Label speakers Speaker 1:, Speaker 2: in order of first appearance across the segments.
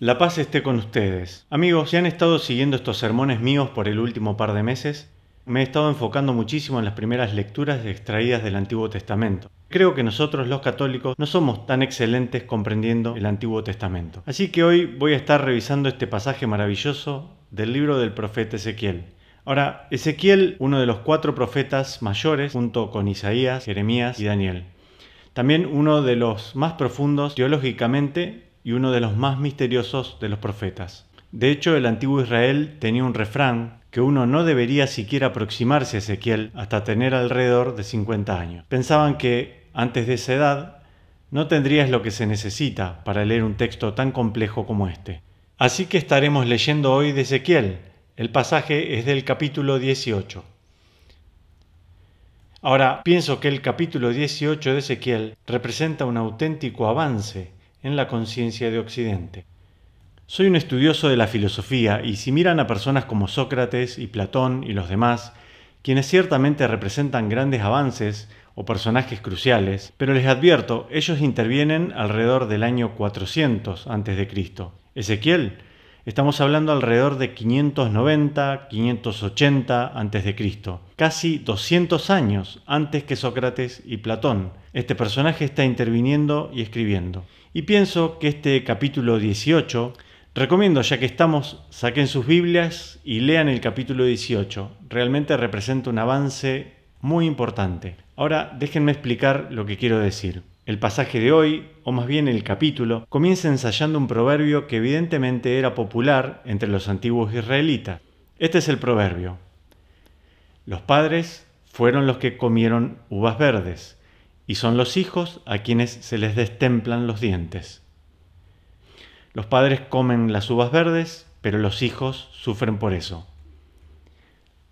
Speaker 1: La paz esté con ustedes. Amigos, si han estado siguiendo estos sermones míos por el último par de meses, me he estado enfocando muchísimo en las primeras lecturas extraídas del Antiguo Testamento. Creo que nosotros los católicos no somos tan excelentes comprendiendo el Antiguo Testamento. Así que hoy voy a estar revisando este pasaje maravilloso del libro del profeta Ezequiel. Ahora, Ezequiel, uno de los cuatro profetas mayores, junto con Isaías, Jeremías y Daniel. También uno de los más profundos teológicamente y uno de los más misteriosos de los profetas. De hecho, el antiguo Israel tenía un refrán que uno no debería siquiera aproximarse a Ezequiel hasta tener alrededor de 50 años. Pensaban que, antes de esa edad, no tendrías lo que se necesita para leer un texto tan complejo como este. Así que estaremos leyendo hoy de Ezequiel. El pasaje es del capítulo 18. Ahora, pienso que el capítulo 18 de Ezequiel representa un auténtico avance en la conciencia de Occidente. Soy un estudioso de la filosofía y si miran a personas como Sócrates y Platón y los demás, quienes ciertamente representan grandes avances o personajes cruciales, pero les advierto, ellos intervienen alrededor del año 400 a.C. Ezequiel, estamos hablando alrededor de 590, 580 a.C., casi 200 años antes que Sócrates y Platón. Este personaje está interviniendo y escribiendo. Y pienso que este capítulo 18, recomiendo ya que estamos, saquen sus Biblias y lean el capítulo 18. Realmente representa un avance muy importante. Ahora déjenme explicar lo que quiero decir. El pasaje de hoy, o más bien el capítulo, comienza ensayando un proverbio que evidentemente era popular entre los antiguos israelitas. Este es el proverbio. Los padres fueron los que comieron uvas verdes y son los hijos a quienes se les destemplan los dientes. Los padres comen las uvas verdes, pero los hijos sufren por eso.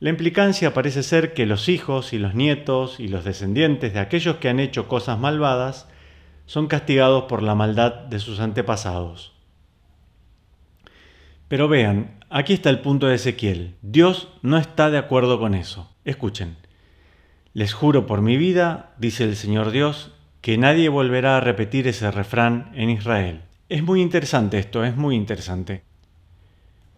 Speaker 1: La implicancia parece ser que los hijos y los nietos y los descendientes de aquellos que han hecho cosas malvadas son castigados por la maldad de sus antepasados. Pero vean, aquí está el punto de Ezequiel. Dios no está de acuerdo con eso. Escuchen. Les juro por mi vida, dice el Señor Dios, que nadie volverá a repetir ese refrán en Israel. Es muy interesante esto, es muy interesante.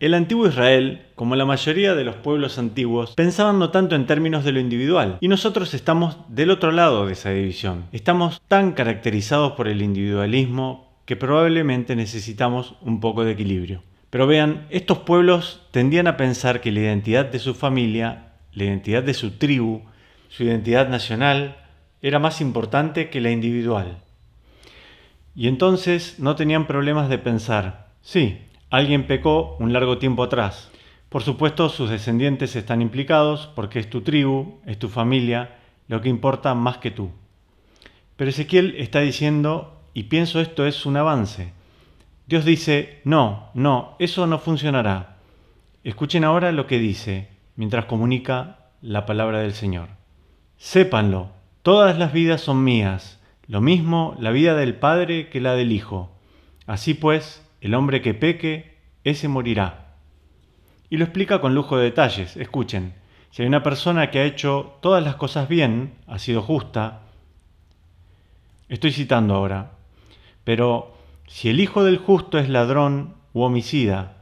Speaker 1: El antiguo Israel, como la mayoría de los pueblos antiguos, pensaban no tanto en términos de lo individual, y nosotros estamos del otro lado de esa división. Estamos tan caracterizados por el individualismo que probablemente necesitamos un poco de equilibrio. Pero vean, estos pueblos tendían a pensar que la identidad de su familia, la identidad de su tribu, su identidad nacional era más importante que la individual. Y entonces no tenían problemas de pensar, sí, alguien pecó un largo tiempo atrás. Por supuesto, sus descendientes están implicados porque es tu tribu, es tu familia, lo que importa más que tú. Pero Ezequiel está diciendo, y pienso esto es un avance. Dios dice, no, no, eso no funcionará. Escuchen ahora lo que dice mientras comunica la palabra del Señor. Sépanlo, todas las vidas son mías, lo mismo la vida del Padre que la del Hijo. Así pues, el hombre que peque, ese morirá. Y lo explica con lujo de detalles, escuchen. Si hay una persona que ha hecho todas las cosas bien, ha sido justa, estoy citando ahora, pero si el hijo del justo es ladrón u homicida,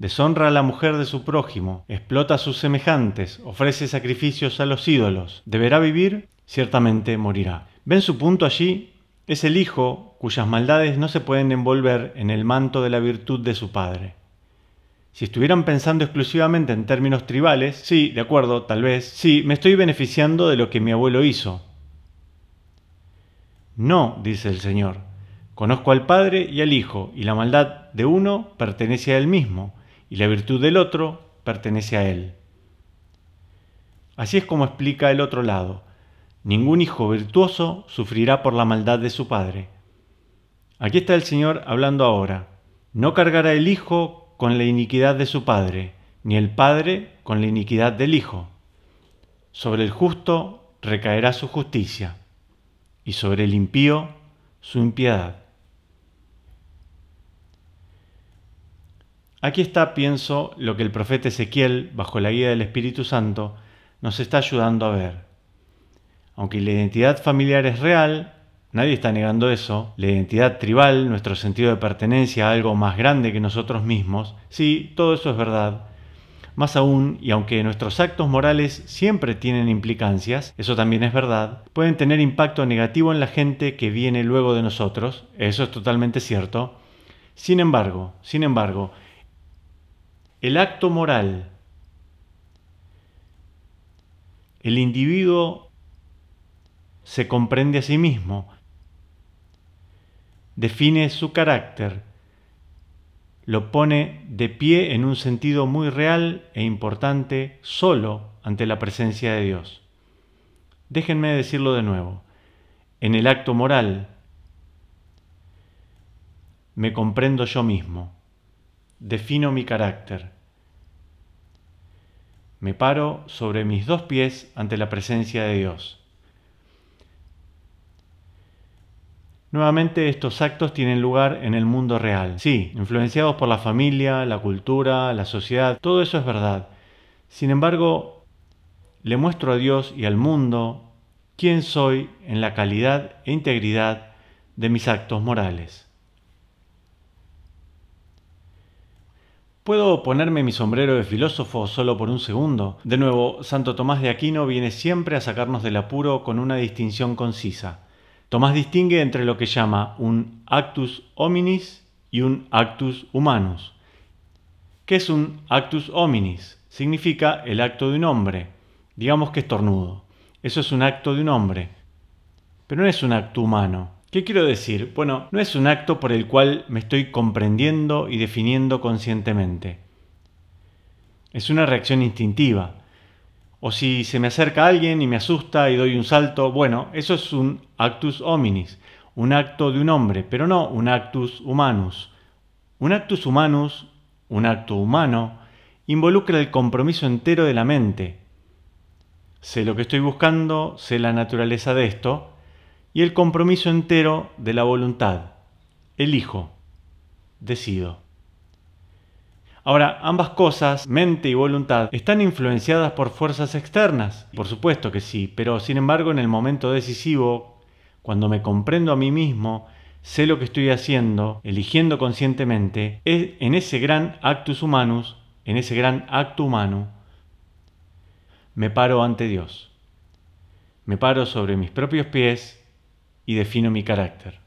Speaker 1: deshonra a la mujer de su prójimo, explota a sus semejantes, ofrece sacrificios a los ídolos, deberá vivir, ciertamente morirá. ¿Ven su punto allí? Es el hijo cuyas maldades no se pueden envolver en el manto de la virtud de su padre. Si estuvieran pensando exclusivamente en términos tribales, sí, de acuerdo, tal vez, sí, me estoy beneficiando de lo que mi abuelo hizo. No, dice el Señor, conozco al Padre y al Hijo, y la maldad de uno pertenece a él mismo, y la virtud del otro pertenece a él. Así es como explica el otro lado. Ningún hijo virtuoso sufrirá por la maldad de su padre. Aquí está el Señor hablando ahora. No cargará el hijo con la iniquidad de su padre, ni el padre con la iniquidad del hijo. Sobre el justo recaerá su justicia, y sobre el impío su impiedad. Aquí está, pienso, lo que el profeta Ezequiel, bajo la guía del Espíritu Santo, nos está ayudando a ver. Aunque la identidad familiar es real, nadie está negando eso, la identidad tribal, nuestro sentido de pertenencia a algo más grande que nosotros mismos, sí, todo eso es verdad. Más aún, y aunque nuestros actos morales siempre tienen implicancias, eso también es verdad, pueden tener impacto negativo en la gente que viene luego de nosotros, eso es totalmente cierto. Sin embargo, sin embargo, el acto moral. El individuo se comprende a sí mismo, define su carácter, lo pone de pie en un sentido muy real e importante solo ante la presencia de Dios. Déjenme decirlo de nuevo. En el acto moral me comprendo yo mismo defino mi carácter. Me paro sobre mis dos pies ante la presencia de Dios. Nuevamente estos actos tienen lugar en el mundo real. Sí, influenciados por la familia, la cultura, la sociedad, todo eso es verdad. Sin embargo, le muestro a Dios y al mundo quién soy en la calidad e integridad de mis actos morales. ¿Puedo ponerme mi sombrero de filósofo solo por un segundo? De nuevo, Santo Tomás de Aquino viene siempre a sacarnos del apuro con una distinción concisa. Tomás distingue entre lo que llama un actus hominis y un actus humanus. ¿Qué es un actus hominis? Significa el acto de un hombre. Digamos que es tornudo. Eso es un acto de un hombre. Pero no es un acto humano. ¿Qué quiero decir? Bueno, no es un acto por el cual me estoy comprendiendo y definiendo conscientemente. Es una reacción instintiva. O si se me acerca alguien y me asusta y doy un salto, bueno, eso es un actus hominis, un acto de un hombre, pero no un actus humanus. Un actus humanus, un acto humano, involucra el compromiso entero de la mente. Sé lo que estoy buscando, sé la naturaleza de esto, y el compromiso entero de la voluntad. Elijo, decido. Ahora, ambas cosas, mente y voluntad, están influenciadas por fuerzas externas, por supuesto que sí, pero sin embargo en el momento decisivo, cuando me comprendo a mí mismo, sé lo que estoy haciendo, eligiendo conscientemente, en ese gran actus humanus, en ese gran acto humano, me paro ante Dios. Me paro sobre mis propios pies y defino mi carácter.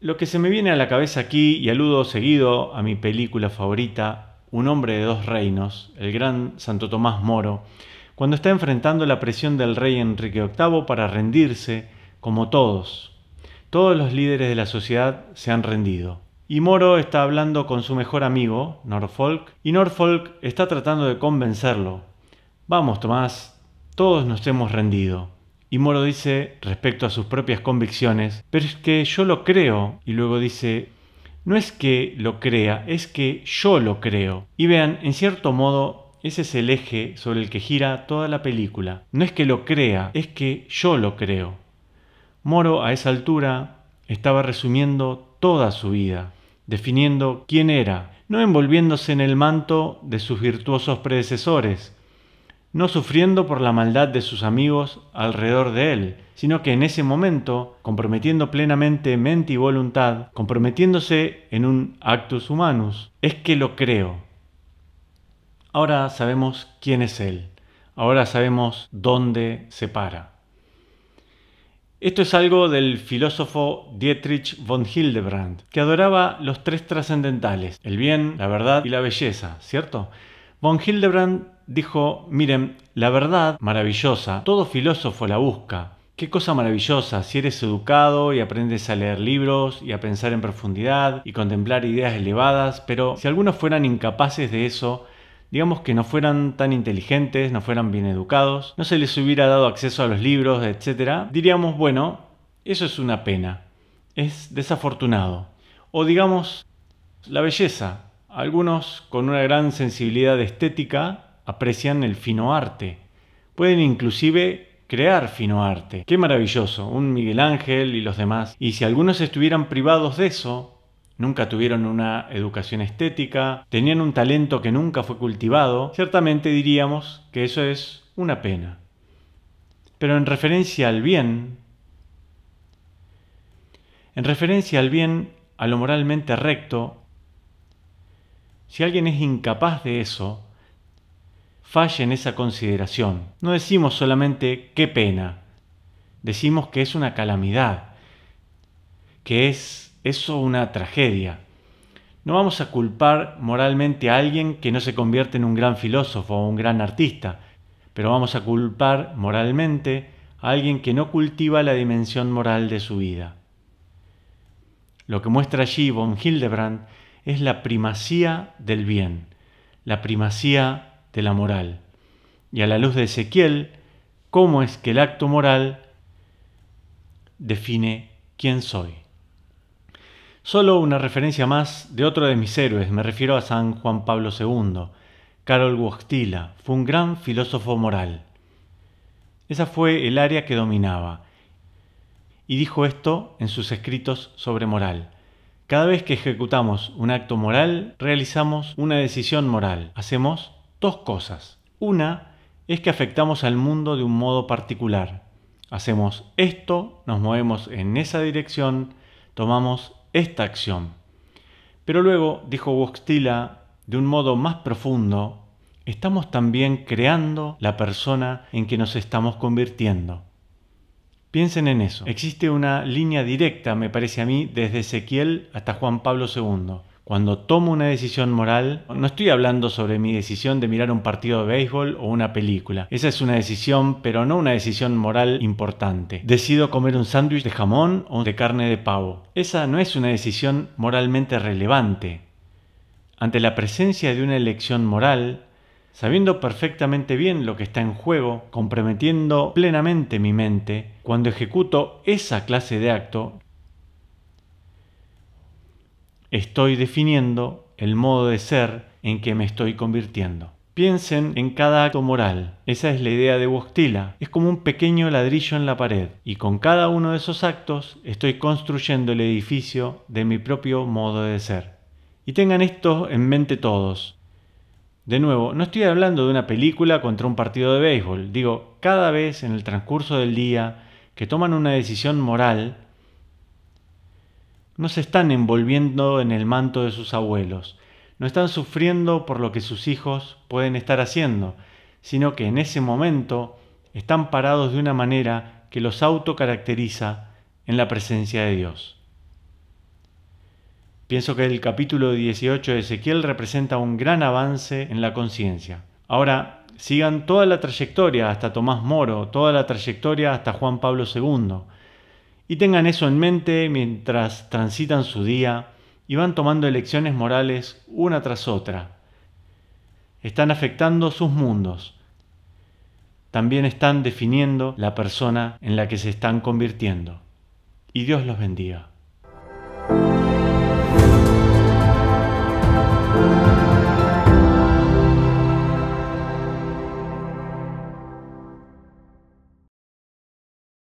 Speaker 1: Lo que se me viene a la cabeza aquí, y aludo seguido a mi película favorita, Un hombre de dos reinos, el gran Santo Tomás Moro, cuando está enfrentando la presión del rey Enrique VIII para rendirse, como todos. Todos los líderes de la sociedad se han rendido. Y Moro está hablando con su mejor amigo, Norfolk, y Norfolk está tratando de convencerlo. Vamos, Tomás, todos nos hemos rendido. Y Moro dice respecto a sus propias convicciones, pero es que yo lo creo. Y luego dice, no es que lo crea, es que yo lo creo. Y vean, en cierto modo, ese es el eje sobre el que gira toda la película. No es que lo crea, es que yo lo creo. Moro a esa altura estaba resumiendo toda su vida, definiendo quién era, no envolviéndose en el manto de sus virtuosos predecesores, no sufriendo por la maldad de sus amigos alrededor de él, sino que en ese momento, comprometiendo plenamente mente y voluntad, comprometiéndose en un actus humanus, es que lo creo. Ahora sabemos quién es él, ahora sabemos dónde se para. Esto es algo del filósofo Dietrich von Hildebrand, que adoraba los tres trascendentales, el bien, la verdad y la belleza, ¿cierto? Von Hildebrand dijo, miren, la verdad maravillosa, todo filósofo la busca. Qué cosa maravillosa si eres educado y aprendes a leer libros y a pensar en profundidad y contemplar ideas elevadas, pero si algunos fueran incapaces de eso, digamos que no fueran tan inteligentes, no fueran bien educados, no se les hubiera dado acceso a los libros, etc., diríamos, bueno, eso es una pena, es desafortunado. O digamos, la belleza. Algunos con una gran sensibilidad estética aprecian el fino arte. Pueden inclusive crear fino arte. Qué maravilloso, un Miguel Ángel y los demás. Y si algunos estuvieran privados de eso, nunca tuvieron una educación estética, tenían un talento que nunca fue cultivado, ciertamente diríamos que eso es una pena. Pero en referencia al bien, en referencia al bien, a lo moralmente recto, si alguien es incapaz de eso, falle en esa consideración. No decimos solamente qué pena, decimos que es una calamidad, que es eso una tragedia. No vamos a culpar moralmente a alguien que no se convierte en un gran filósofo o un gran artista, pero vamos a culpar moralmente a alguien que no cultiva la dimensión moral de su vida. Lo que muestra allí von Hildebrand es la primacía del bien, la primacía de la moral. Y a la luz de Ezequiel, cómo es que el acto moral define quién soy. Solo una referencia más de otro de mis héroes, me refiero a San Juan Pablo II, Carol Wojtyla, fue un gran filósofo moral. Esa fue el área que dominaba. Y dijo esto en sus escritos sobre moral. Cada vez que ejecutamos un acto moral, realizamos una decisión moral, hacemos dos cosas. Una es que afectamos al mundo de un modo particular. Hacemos esto, nos movemos en esa dirección, tomamos esta acción. Pero luego, dijo Wojtyla, de un modo más profundo, estamos también creando la persona en que nos estamos convirtiendo. Piensen en eso. Existe una línea directa, me parece a mí, desde Ezequiel hasta Juan Pablo II. Cuando tomo una decisión moral, no estoy hablando sobre mi decisión de mirar un partido de béisbol o una película. Esa es una decisión, pero no una decisión moral importante. Decido comer un sándwich de jamón o de carne de pavo. Esa no es una decisión moralmente relevante. Ante la presencia de una elección moral, sabiendo perfectamente bien lo que está en juego, comprometiendo plenamente mi mente, cuando ejecuto esa clase de acto, estoy definiendo el modo de ser en que me estoy convirtiendo. Piensen en cada acto moral. Esa es la idea de Wojtyla. Es como un pequeño ladrillo en la pared. Y con cada uno de esos actos estoy construyendo el edificio de mi propio modo de ser. Y tengan esto en mente todos. De nuevo, no estoy hablando de una película contra un partido de béisbol. Digo, cada vez en el transcurso del día que toman una decisión moral, no se están envolviendo en el manto de sus abuelos, no están sufriendo por lo que sus hijos pueden estar haciendo, sino que en ese momento están parados de una manera que los autocaracteriza en la presencia de Dios. Pienso que el capítulo 18 de Ezequiel representa un gran avance en la conciencia. Ahora, sigan toda la trayectoria hasta Tomás Moro, toda la trayectoria hasta Juan Pablo II. Y tengan eso en mente mientras transitan su día y van tomando elecciones morales una tras otra. Están afectando sus mundos. También están definiendo la persona en la que se están convirtiendo. Y Dios los bendiga.